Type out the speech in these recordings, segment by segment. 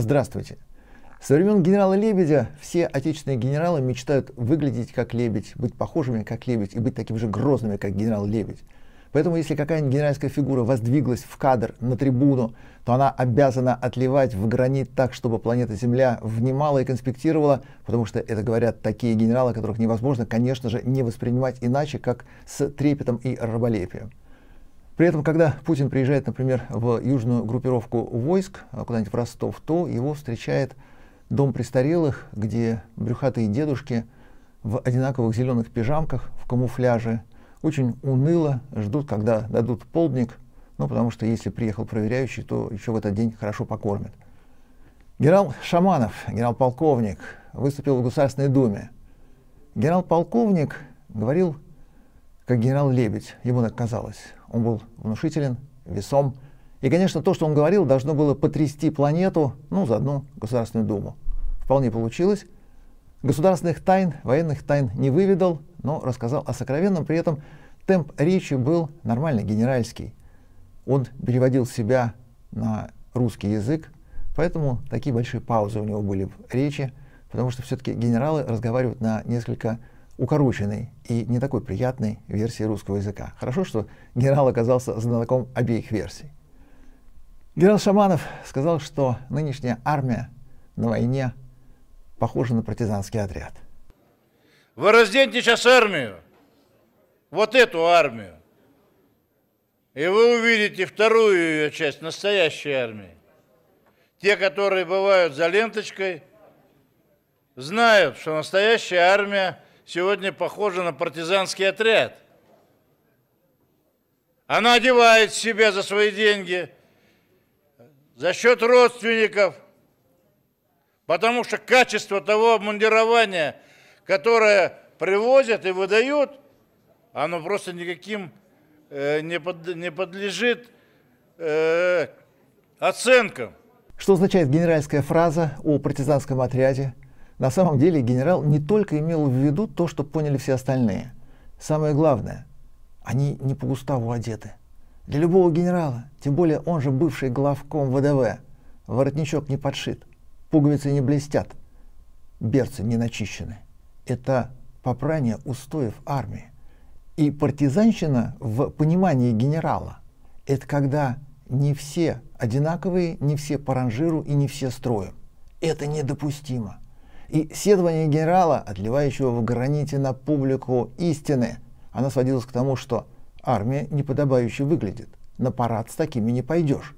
Здравствуйте. Со времен генерала Лебедя все отечественные генералы мечтают выглядеть как Лебедь, быть похожими как Лебедь и быть такими же грозными, как генерал Лебедь. Поэтому если какая-нибудь генеральская фигура воздвиглась в кадр, на трибуну, то она обязана отливать в гранит так, чтобы планета Земля внимала и конспектировала, потому что это говорят такие генералы, которых невозможно, конечно же, не воспринимать иначе, как с трепетом и раболепием. При этом, когда Путин приезжает, например, в южную группировку войск, а, куда-нибудь в Ростов, то его встречает дом престарелых, где брюхатые дедушки в одинаковых зеленых пижамках, в камуфляже, очень уныло ждут, когда дадут полдник, ну, потому что если приехал проверяющий, то еще в этот день хорошо покормят. Генерал Шаманов, генерал-полковник, выступил в Государственной Думе. Генерал-полковник говорил как генерал Лебедь, ему так казалось. Он был внушителен, весом. И, конечно, то, что он говорил, должно было потрясти планету, ну, заодно Государственную Думу. Вполне получилось. Государственных тайн, военных тайн не выведал, но рассказал о сокровенном. При этом темп речи был нормальный, генеральский. Он переводил себя на русский язык, поэтому такие большие паузы у него были в речи, потому что все-таки генералы разговаривают на несколько укороченной и не такой приятной версии русского языка. Хорошо, что генерал оказался знатоком обеих версий. Генерал Шаманов сказал, что нынешняя армия на войне похожа на партизанский отряд. Вы разденьте сейчас армию, вот эту армию, и вы увидите вторую ее часть, настоящей армии. Те, которые бывают за ленточкой, знают, что настоящая армия – сегодня похожа на партизанский отряд. Она одевает себя за свои деньги, за счет родственников, потому что качество того обмундирования, которое привозят и выдают, оно просто никаким э, не, под, не подлежит э, оценкам. Что означает генеральская фраза о партизанском отряде на самом деле генерал не только имел в виду то, что поняли все остальные. Самое главное, они не по уставу одеты. Для любого генерала, тем более он же бывший главком ВДВ, воротничок не подшит, пуговицы не блестят, берцы не начищены. Это попрание устоев армии. И партизанщина в понимании генерала – это когда не все одинаковые, не все по ранжиру и не все строем. Это недопустимо и седование генерала, отливающего в граните на публику истины. Она сводилась к тому, что армия неподобающе выглядит, на парад с такими не пойдешь.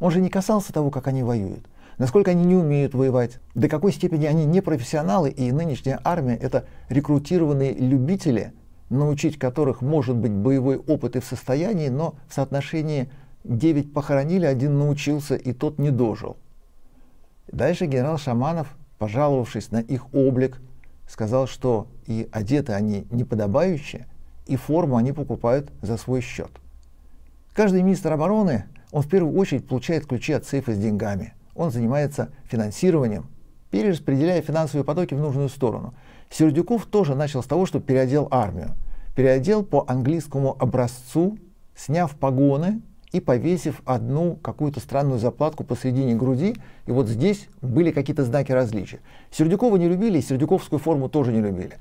Он же не касался того, как они воюют, насколько они не умеют воевать, до какой степени они не профессионалы, и нынешняя армия – это рекрутированные любители, научить которых может быть боевой опыт и в состоянии, но в соотношении 9 похоронили, один научился, и тот не дожил. Дальше генерал Шаманов пожаловавшись на их облик, сказал, что и одеты они неподобающе, и форму они покупают за свой счет. Каждый министр обороны, он в первую очередь получает ключи от сейфа с деньгами. Он занимается финансированием, перераспределяя финансовые потоки в нужную сторону. Сердюков тоже начал с того, что переодел армию. Переодел по английскому образцу, сняв погоны, и повесив одну какую-то странную заплатку посредине груди, и вот здесь были какие-то знаки различия. Сердюкова не любили, и сердюковскую форму тоже не любили.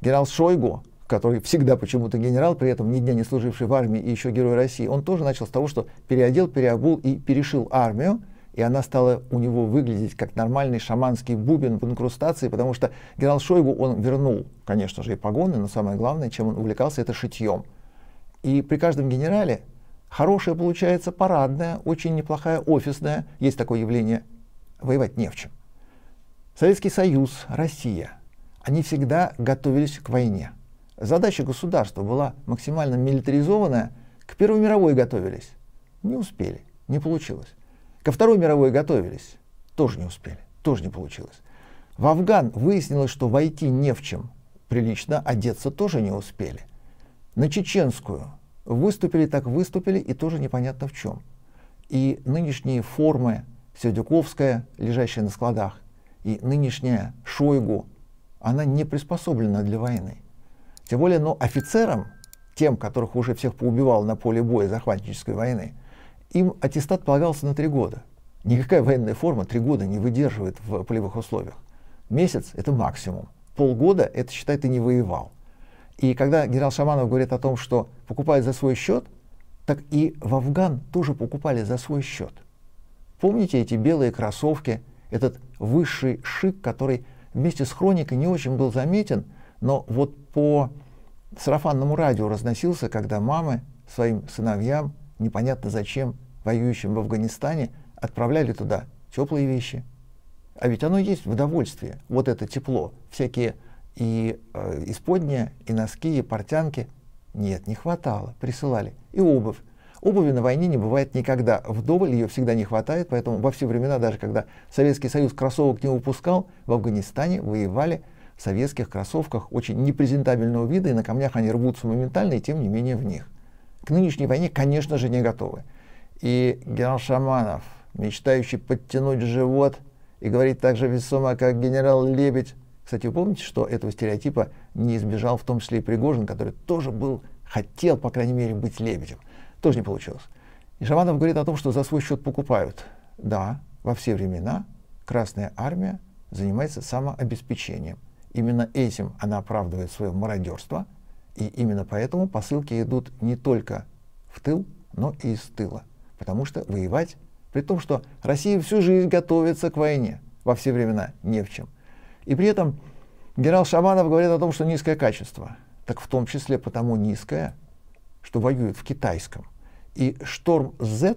Генерал Шойгу, который всегда почему-то генерал, при этом ни дня не служивший в армии и еще герой России, он тоже начал с того, что переодел, переобул и перешил армию, и она стала у него выглядеть как нормальный шаманский бубен в инкрустации, потому что генерал Шойгу, он вернул, конечно же, и погоны, но самое главное, чем он увлекался, это шитьем. И при каждом генерале Хорошая получается парадная, очень неплохая офисная. Есть такое явление. Воевать не в чем. Советский Союз, Россия, они всегда готовились к войне. Задача государства была максимально милитаризованная. К Первой мировой готовились. Не успели, не получилось. Ко Второй мировой готовились. Тоже не успели, тоже не получилось. В Афган выяснилось, что войти не в чем. Прилично одеться тоже не успели. На чеченскую Выступили так выступили, и тоже непонятно в чем. И нынешние формы Сердюковская, лежащая на складах, и нынешняя Шойгу, она не приспособлена для войны. Тем более, но офицерам, тем, которых уже всех поубивал на поле боя захватнической войны, им аттестат полагался на три года. Никакая военная форма три года не выдерживает в полевых условиях. Месяц – это максимум. Полгода – это, считай, ты не воевал. И когда генерал Шаманов говорит о том, что покупают за свой счет, так и в Афган тоже покупали за свой счет. Помните эти белые кроссовки, этот высший шик, который вместе с хроникой не очень был заметен, но вот по сарафанному радио разносился, когда мамы своим сыновьям, непонятно зачем, воюющим в Афганистане, отправляли туда теплые вещи. А ведь оно есть в удовольствие, вот это тепло, всякие и э, исподние, и носки, и портянки. Нет, не хватало, присылали. И обувь. Обуви на войне не бывает никогда. Вдоволь ее всегда не хватает, поэтому во все времена, даже когда Советский Союз кроссовок не выпускал, в Афганистане воевали в советских кроссовках очень непрезентабельного вида, и на камнях они рвутся моментально, и тем не менее в них. К нынешней войне, конечно же, не готовы. И генерал Шаманов, мечтающий подтянуть живот и говорить так же весомо, как генерал Лебедь, кстати, вы помните, что этого стереотипа не избежал в том числе и Пригожин, который тоже был, хотел, по крайней мере, быть лебедем. Тоже не получилось. И Шаманов говорит о том, что за свой счет покупают. Да, во все времена Красная Армия занимается самообеспечением. Именно этим она оправдывает свое мародерство, и именно поэтому посылки идут не только в тыл, но и из тыла. Потому что воевать, при том, что Россия всю жизнь готовится к войне, во все времена не в чем. И при этом генерал Шаманов говорит о том, что низкое качество. Так в том числе потому низкое, что воюют в китайском. И «Шторм Z»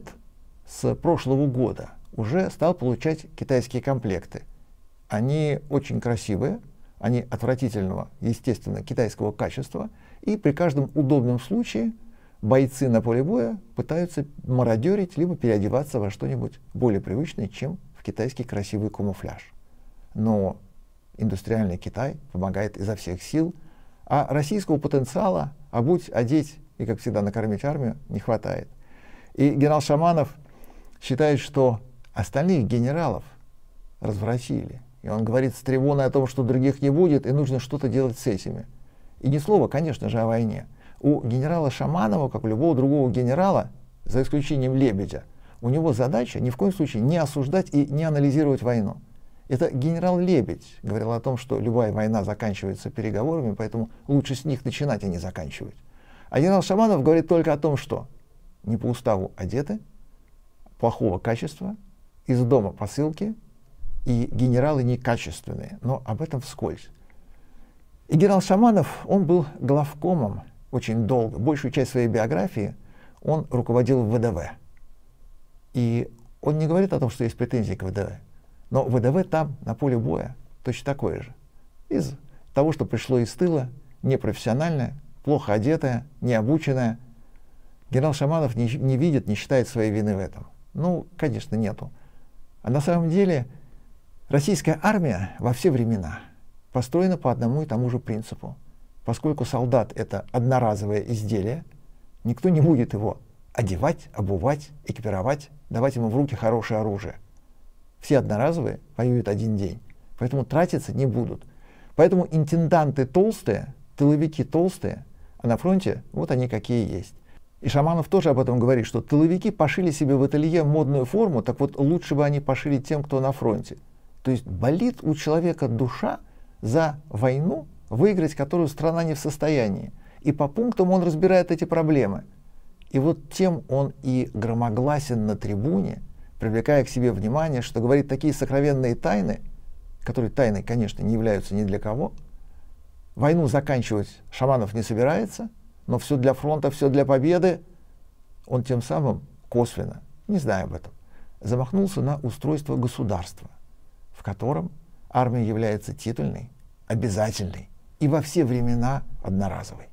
с прошлого года уже стал получать китайские комплекты. Они очень красивые, они отвратительного, естественно, китайского качества, и при каждом удобном случае бойцы на поле боя пытаются мародерить, либо переодеваться во что-нибудь более привычное, чем в китайский красивый камуфляж. Но индустриальный Китай помогает изо всех сил, а российского потенциала обуть, одеть и, как всегда, накормить армию не хватает. И генерал Шаманов считает, что остальных генералов развратили. И он говорит с трибуны о том, что других не будет, и нужно что-то делать с этими. И ни слова, конечно же, о войне. У генерала Шаманова, как у любого другого генерала, за исключением Лебедя, у него задача ни в коем случае не осуждать и не анализировать войну. Это генерал Лебедь говорил о том, что любая война заканчивается переговорами, поэтому лучше с них начинать, а не заканчивать. А генерал Шаманов говорит только о том, что не по уставу одеты, плохого качества, из дома посылки, и генералы некачественные, но об этом вскользь. И генерал Шаманов, он был главкомом очень долго, большую часть своей биографии он руководил ВДВ. И он не говорит о том, что есть претензии к ВДВ. Но ВДВ там, на поле боя, точно такое же. Из того, что пришло из тыла, непрофессиональное, плохо одетое, необученное. Генерал Шаманов не, не видит, не считает своей вины в этом. Ну, конечно, нету. А на самом деле российская армия во все времена построена по одному и тому же принципу. Поскольку солдат — это одноразовое изделие, никто не будет его одевать, обувать, экипировать, давать ему в руки хорошее оружие — все одноразовые воюют один день, поэтому тратиться не будут. Поэтому интенданты толстые, тыловики толстые, а на фронте вот они какие есть. И Шаманов тоже об этом говорит, что тыловики пошили себе в ателье модную форму, так вот лучше бы они пошили тем, кто на фронте. То есть болит у человека душа за войну, выиграть которую страна не в состоянии. И по пунктам он разбирает эти проблемы. И вот тем он и громогласен на трибуне – привлекая к себе внимание, что говорит такие сокровенные тайны, которые тайны, конечно, не являются ни для кого. Войну заканчивать Шаманов не собирается, но все для фронта, все для победы. Он тем самым косвенно, не знаю об этом, замахнулся на устройство государства, в котором армия является титульной, обязательной и во все времена одноразовой.